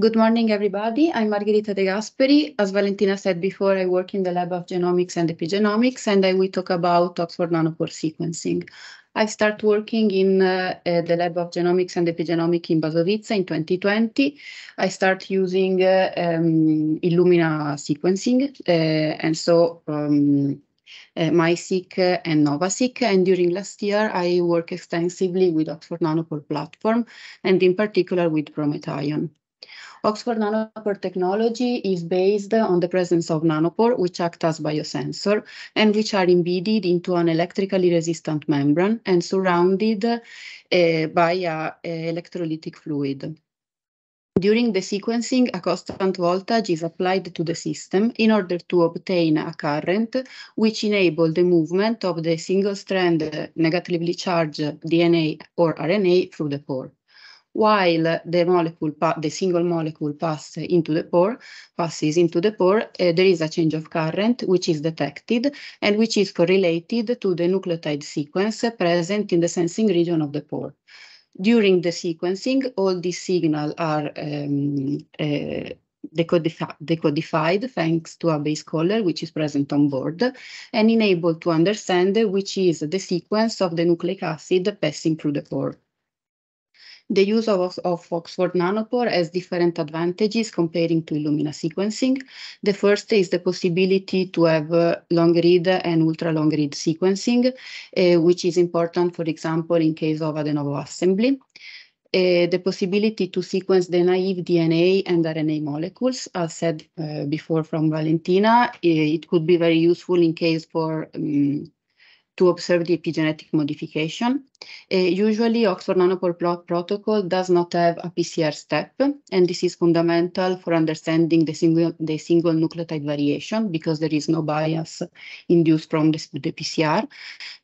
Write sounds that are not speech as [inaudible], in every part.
Good morning, everybody. I'm Margherita De Gasperi. As Valentina said before, I work in the lab of genomics and epigenomics, and I will talk about Oxford nanopore sequencing. I start working in uh, uh, the lab of genomics and epigenomics in Basovica in 2020. I start using uh, um, Illumina sequencing, uh, and so um, uh, MySeq and NovaSeq. And during last year, I work extensively with Oxford Nanopore platform, and in particular with Promethion. Oxford nanopore technology is based on the presence of nanopore, which act as biosensor and which are embedded into an electrically resistant membrane and surrounded uh, by a, a eh, electrolytic fluid. During the sequencing, a constant voltage is applied to the system in order to obtain a current which enables the movement of the single-strand negatively charged DNA or RNA through the pore while the molecule, the single molecule pass into the pore, passes into the pore, uh, there is a change of current which is detected and which is correlated to the nucleotide sequence present in the sensing region of the pore. During the sequencing, all these signals are um, uh, Decodifi decodified thanks to a base caller which is present on board and enabled to understand which is the sequence of the nucleic acid passing through the pore. The use of, of Oxford Nanopore has different advantages comparing to Illumina sequencing. The first is the possibility to have uh, long read and ultra long read sequencing, uh, which is important, for example, in case of de assembly. Uh, the possibility to sequence the naive DNA and RNA molecules. As said uh, before from Valentina, uh, it could be very useful in case for um, to observe the epigenetic modification. Uh, usually, Oxford Nanopore protocol does not have a PCR step, and this is fundamental for understanding the single, the single nucleotide variation because there is no bias induced from the, the PCR.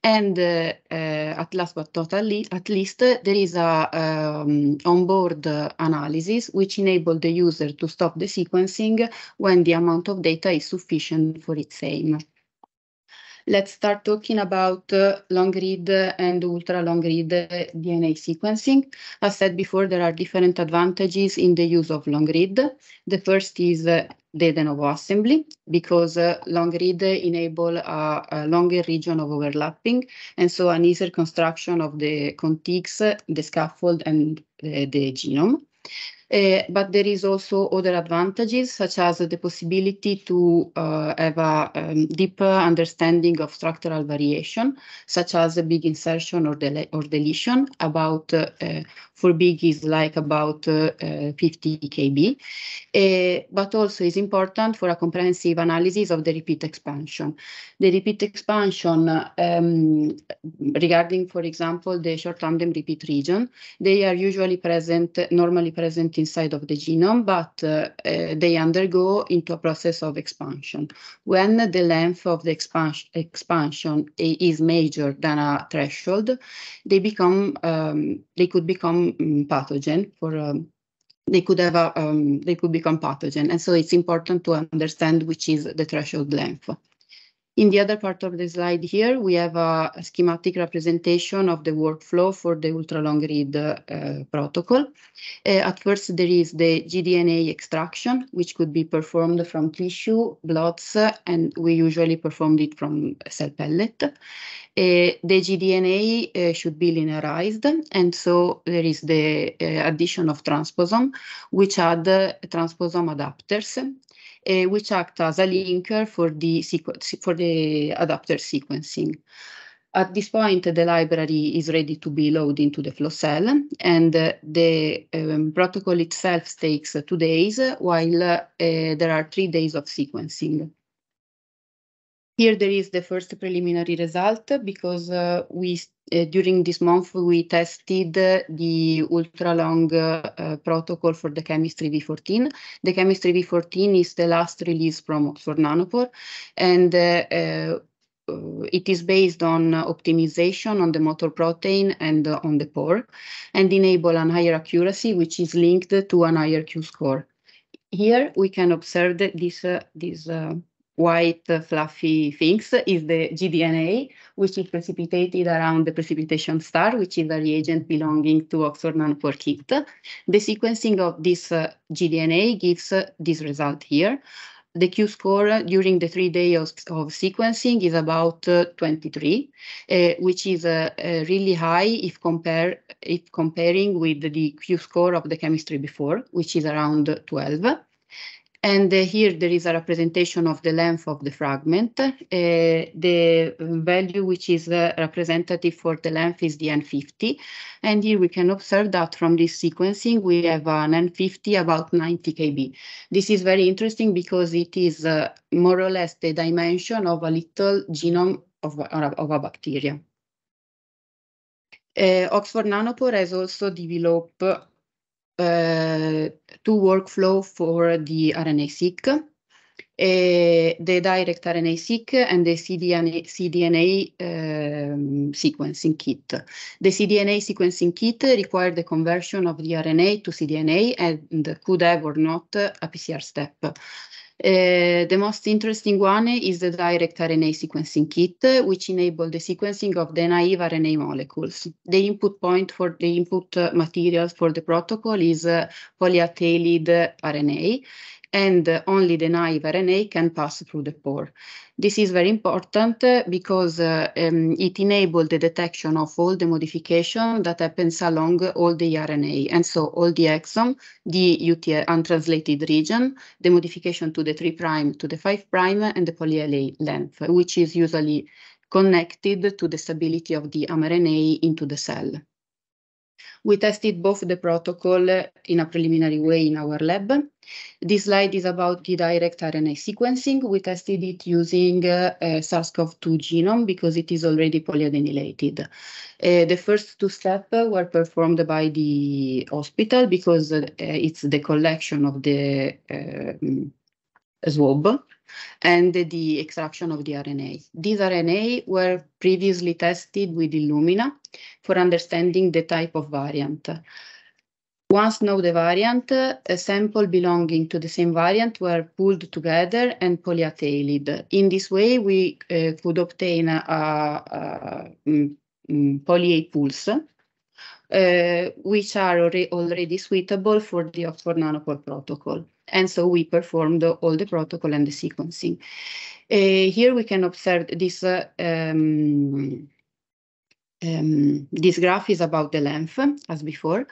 And uh, uh, at last but not at least, uh, there is a um, onboard analysis which enable the user to stop the sequencing when the amount of data is sufficient for its aim let's start talking about uh, long read and ultra long read DNA sequencing. As said before, there are different advantages in the use of long read. The first is uh, the de novo assembly because uh, long read enable a, a, longer region of overlapping and so an easier construction of the contigs, the scaffold and uh, the genome. Uh, but there is also other advantages, such as the possibility to uh, have a um, deeper understanding of structural variation, such as a big insertion or, del or deletion about eh, for big is like about uh, uh, 50 kb, uh, but also is important for a comprehensive analysis of the repeat expansion. The repeat expansion um, regarding, for example, the short tandem repeat region, they are usually present, normally present inside of the genome, but they undergo into a process of expansion. When the length of the expansion, expansion is major than a threshold, they become um, they could become um, pathogen for um, they could have a, um, they could become pathogen and so it's important to understand which is the threshold length in the other part of the slide here, we have a, schematic representation of the workflow for the ultra-long read uh, protocol. Uh, at first, there is the gDNA extraction, which could be performed from tissue, bloods, uh, and we usually performed it from cell pellet. Uh, the gDNA uh, should be linearized, and so there is the uh, addition of transposome, which are the transposome adapters uh, which act as a linker for the, for the adapter sequencing. At this point, the library is ready to be loaded into the flow cell, and uh, the um, protocol itself takes two days, while uh, there are three days of sequencing. Here there is the first preliminary result because uh, we uh, during this month we tested uh, the uh, ultra long protocol for the chemistry V14. The chemistry V14 is the last release from Oxford Nanopore and uh, uh, it is based on optimization on the motor protein and on the pore and enable an higher accuracy which is linked to an higher Q score. Here we can observe this, this white fluffy things is the gDNA, which is precipitated around the precipitation star, which is a reagent belonging to Oxford Nanopore kit. The sequencing of this uh, gDNA gives uh, this result here. The Q-score during the three days of, of sequencing is about uh, 23, uh, which is uh, uh, really high if, compare, if comparing with the Q-score of the chemistry before, which is around 12. And uh, here there is a representation of the length of the fragment. Uh, the value which is uh, representative for the length is the N50. And here we can observe that from this sequencing, we have an N50 about 90 kb. This is very interesting because it is uh, more or less the dimension of a little genome of, of a bacteria. Uh, Oxford Nanopore has also developed uh, two workflow for the RNA-seq, uh, the direct RNA-seq and the cDNA, cDNA um, sequencing kit. The cDNA sequencing kit required the conversion of the RNA to cDNA and could have or not a PCR step the most interesting one is the direct RNA sequencing kit, which enable the sequencing of the naive RNA molecules. The input point for the input uh, materials for the protocol is uh, polyatelated RNA, and uh, only the naive RNA can pass through the pore. This is very important uh, because uh, um, it enables the detection of all the modification that happens along all the RNA, and so all the exome, the UTR untranslated region, the modification to the 3 prime, to the 5 prime, and the poly-LA length, which is usually connected to the stability of the mRNA into the cell. We tested both the protocol in a preliminary way in our lab. This slide is about the direct RNA sequencing. We tested it using uh, uh, SARS-CoV-2 genome because it is already polyadenylated. Uh, the first two steps were performed by the hospital because uh, it's the collection of the uh, Swab and the extraction of the RNA. These RNA were previously tested with Illumina for understanding the type of variant. Once know the variant, a sample belonging to the same variant were pulled together and polyatailed. In this way, we uh, could obtain a, a, a, a mm, mm, poly A pulse uh, which are already suitable for the Oxford Nanopore protocol. And so we performed all the protocol and the sequencing. Uh, here we can observe this, uh, um, um, this graph is about the length as before.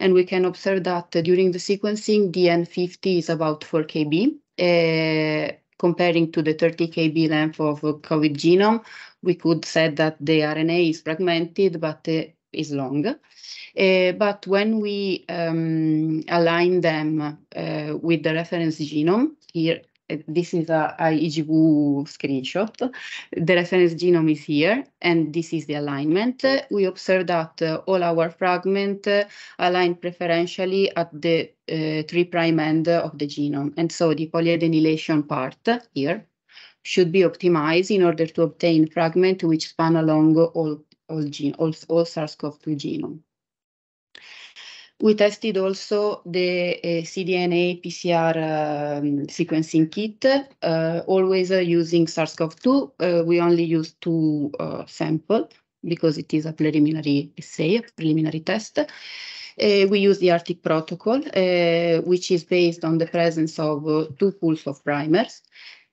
And we can observe that during the sequencing, the N50 is about 4 kb. Uh, comparing to the 30 kb length of COVID genome, we could say that the RNA is fragmented, but the uh, is long. Uh, but when we um, align them uh, with the reference genome, here, uh, this is a IGW screenshot. The reference genome is here, and this is the alignment. we observe that uh, all our fragment uh, align preferentially at the uh, 3' end of the genome. And so the polyadenylation part here should be optimized in order to obtain fragment which span along all all, gene, all, all SARS-CoV-2 genome. We tested also the uh, cDNA PCR um, sequencing kit, uh, always uh, using SARS-CoV-2. Uh, we only used two uh, sample because it is a preliminary assay, a preliminary test. Uh, we use the Arctic protocol, which is based on the presence of two pools of primers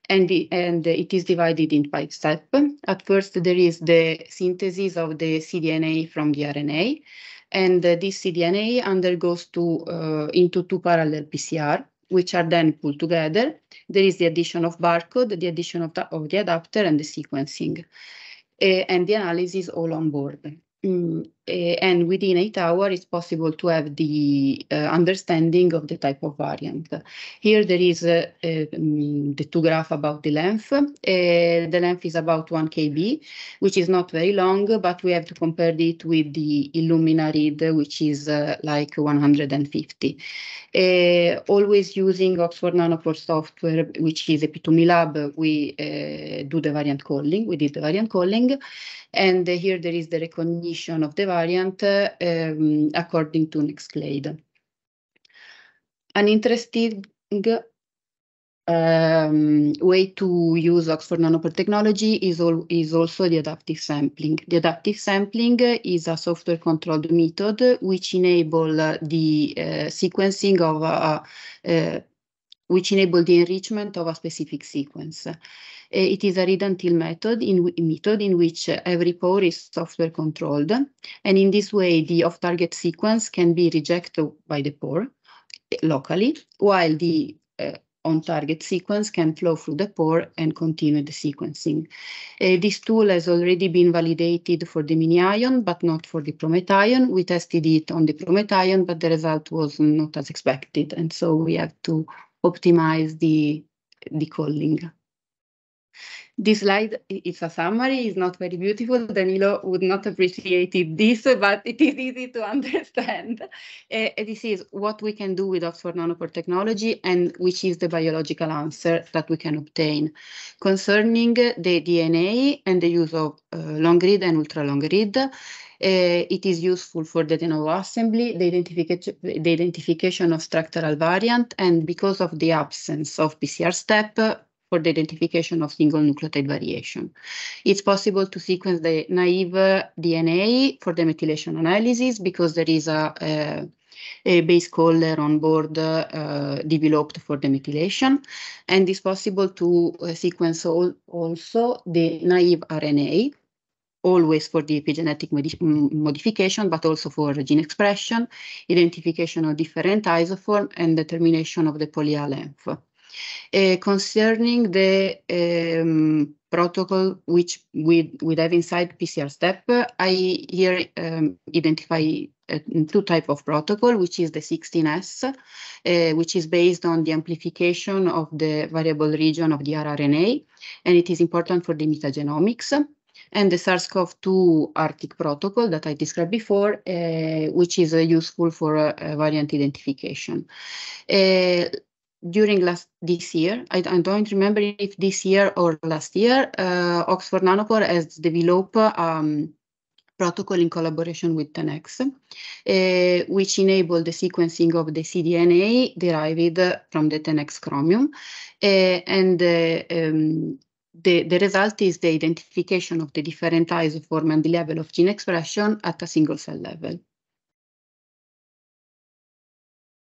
and, the, and it is divided in five steps. At first, there is the synthesis of the cDNA from the RNA, and uh, this cDNA undergoes to, uh, into two parallel PCR, which are then pulled together. There is the addition of barcode, the addition of the, of the adapter, and the sequencing, uh, and the analysis all on board. Mm Eh, and within eight hours, it's possible to have the eh, understanding of the type of variant. Here there is eh, um, the two graph about the length. the length is about 1 kb, which is not very long, but we have to compare it with the Illumina read, which is like 150. always using Oxford Nanopore software, which is Epitomi Lab, we do the variant calling. We did the variant calling. And here there is the recognition of the variant variant um, according to Nextclade. An interesting um, way to use Oxford Nanopore technology is, al is also the adaptive sampling. The adaptive sampling is a software-controlled method which enable the uh, sequencing of, uh, which enable the enrichment of a specific sequence. Eh, it is a read-until method in, method in which eh, every pore is software controlled. And in this way, the off-target sequence can be rejected by the pore eh, locally, while the on-target sequence can flow through the pore and continue the sequencing. Uh, this tool has already been validated for the mini-ion, but not for the promethion. We tested it on the promethion, but the result was not as expected, and so we have to optimize the, the calling. This slide is a summary, it's not very beautiful. Danilo would not appreciate it this, but it is easy to [laughs] understand. Uh, this is what we can do with Oxford Nanopore technology and which is the biological answer that we can obtain. Concerning the DNA and the use of uh, long read and ultra long read, uh, it is useful for the de novo assembly, the identification, the identification of structural variant, and because of the absence of PCR step, for the identification of single nucleotide variation. It's possible to sequence the naive uh, DNA for the methylation analysis because there is a, uh, a base caller on board uh, developed for the methylation. And it's possible to uh, sequence all, also the naive RNA always for the epigenetic modi modification, but also for gene expression, identification of different isoform, and determination of the polyalanth. Uh, concerning the um, protocol which we we have inside PCR step, I here um, identify uh, two type of protocol, which is the 16S, uh, eh, which is based on the amplification of the variable region of the rRNA, and it is important for the metagenomics. And the SARS-CoV-2 Arctic protocol that I described before, eh, which is uh, useful for uh, variant identification during last this year. I, I, don't remember if this year or last year, uh, Oxford Nanopore has developed um, protocol in collaboration with Tenex, uh, which enabled the sequencing of the cDNA derived from the Tenex Chromium. Uh, and uh, um, the, the result is the identification of the different isoform and the level of gene expression at a single cell level.